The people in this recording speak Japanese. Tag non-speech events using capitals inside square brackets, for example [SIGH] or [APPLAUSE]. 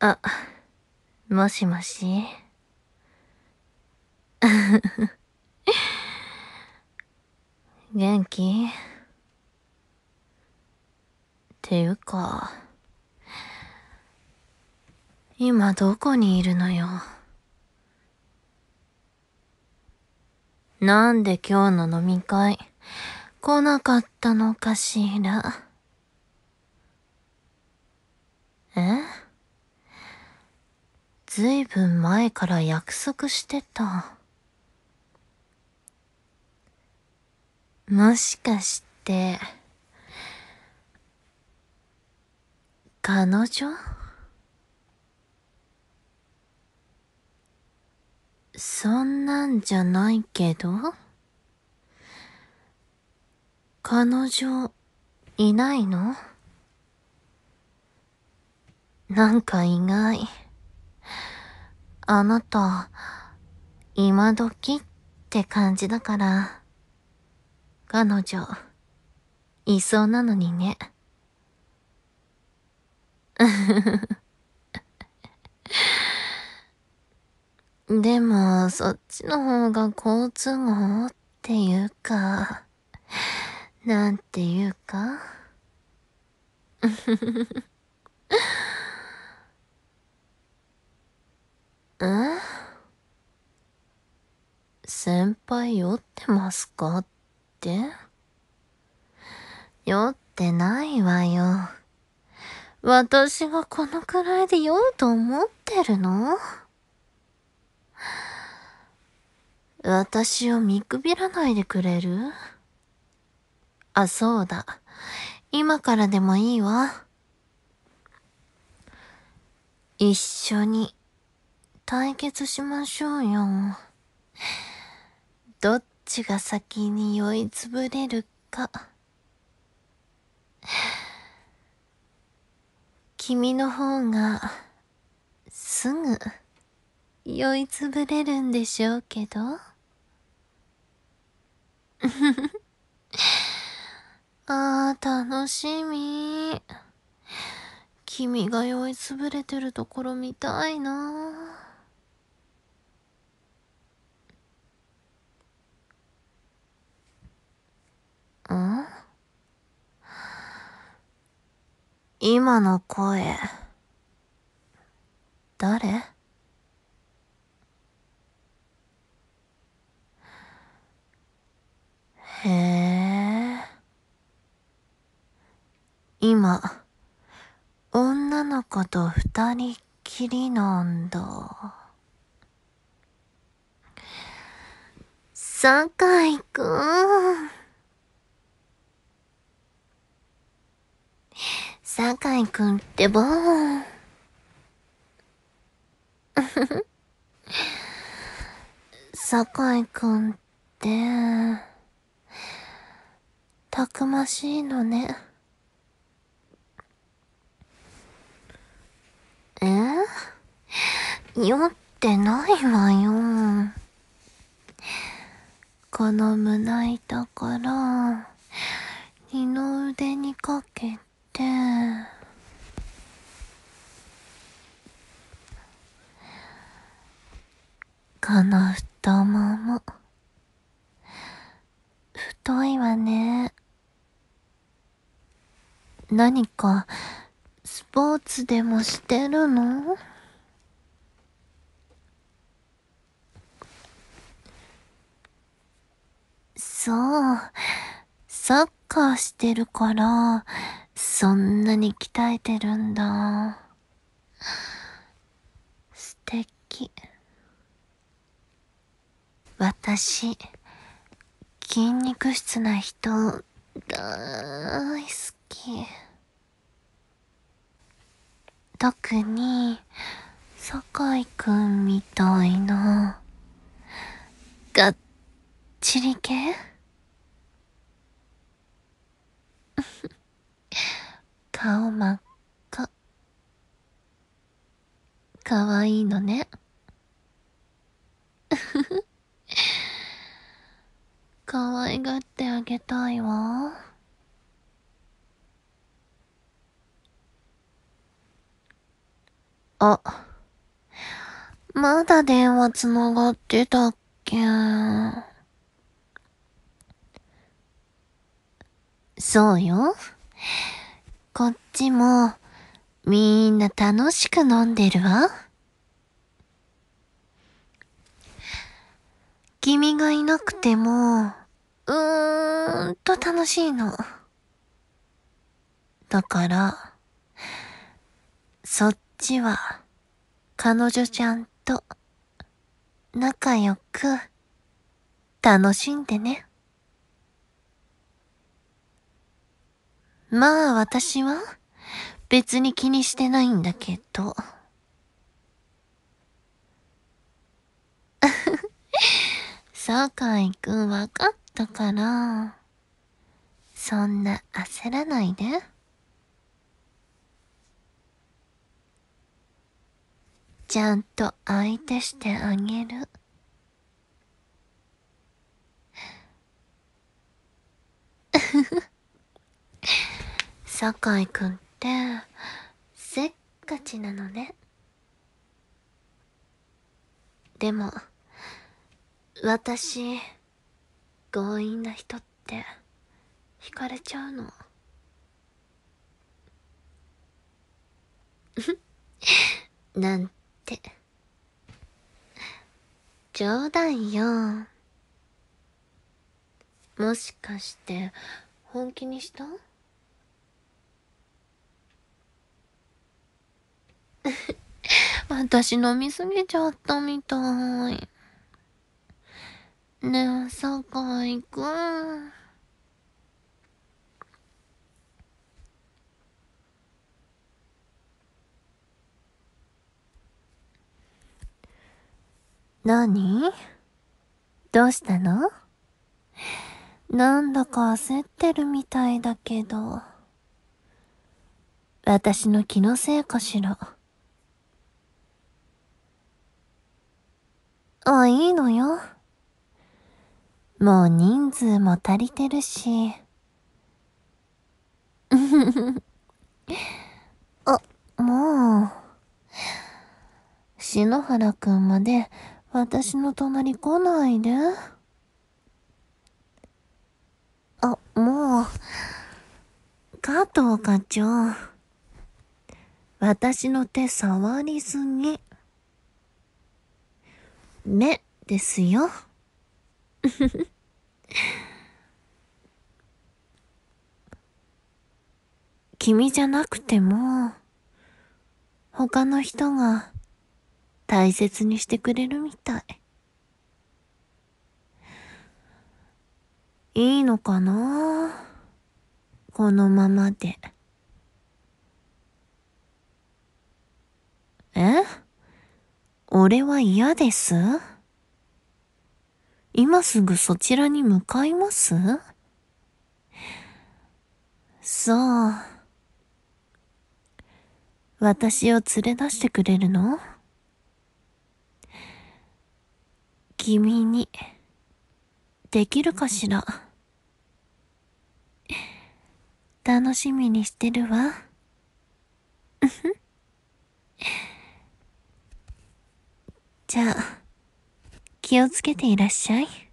あ、もしもし。元気っていうか、今どこにいるのよ。なんで今日の飲み会、来なかったのかしら。えずいぶん前から約束してた。もしかして、彼女そんなんじゃないけど彼女、いないのなんか意外。あなた、今時って感じだから。彼女、いそうなのにね。[LAUGHS] でも、そっちの方が好都合っていうか。なんていうかん [LAUGHS] 先輩酔ってますかって酔ってないわよ。私がこのくらいで酔うと思ってるの私を見くびらないでくれるあ、そうだ。今からでもいいわ。一緒に対決しましょうよ。どっちが先に酔いつぶれるか。君の方がすぐ酔いつぶれるんでしょうけど。ああ、楽しみ。君が酔いつぶれてるところ見たいな。ん今の声、誰へえ。今、女の子と二人きりなんだ。酒井くん。酒井くんってば。酒井くんって、たくましいのね。酔ってないわよ。この胸板から、二の腕にかけて、この太もも。太いわね。何か、スポーツでもしてるのそう。サッカーしてるから、そんなに鍛えてるんだ。素敵。私、筋肉質な人、大好き。特に、酒井くんみたいな、ガッちり系 [LAUGHS] 顔真っ赤。かわいいのね。[LAUGHS] 可愛がってあげたいわ。あ、まだ電話つながってたっけ。そうよ。こっちも、みんな楽しく飲んでるわ。君がいなくても、うーんと楽しいの。だから、そっちは、彼女ちゃんと、仲良く、楽しんでね。まあ私は別に気にしてないんだけど。坂 [LAUGHS] 井くん分かったから。そんな焦らないで。ちゃんと相手してあげる。酒井くんってせっかちなのねでも私強引な人って惹かれちゃうの [LAUGHS] なんて冗談よもしかして本気にした [LAUGHS] 私飲みすぎちゃったみたい。ねえ、酒井くん。何どうしたのなんだか焦ってるみたいだけど。私の気のせいかしら。あ、いいのよ。もう人数も足りてるし。[LAUGHS] あ、もう。篠原くんまで私の隣来ないで。あ、もう。加藤課長。私の手触りすぎ。目ですよ。[LAUGHS] 君じゃなくても、他の人が大切にしてくれるみたい。いいのかなこのままで。え俺は嫌です。今すぐそちらに向かいますそう。私を連れ出してくれるの君に、できるかしら楽しみにしてるわ。うふ。じゃあ、気をつけていらっしゃい。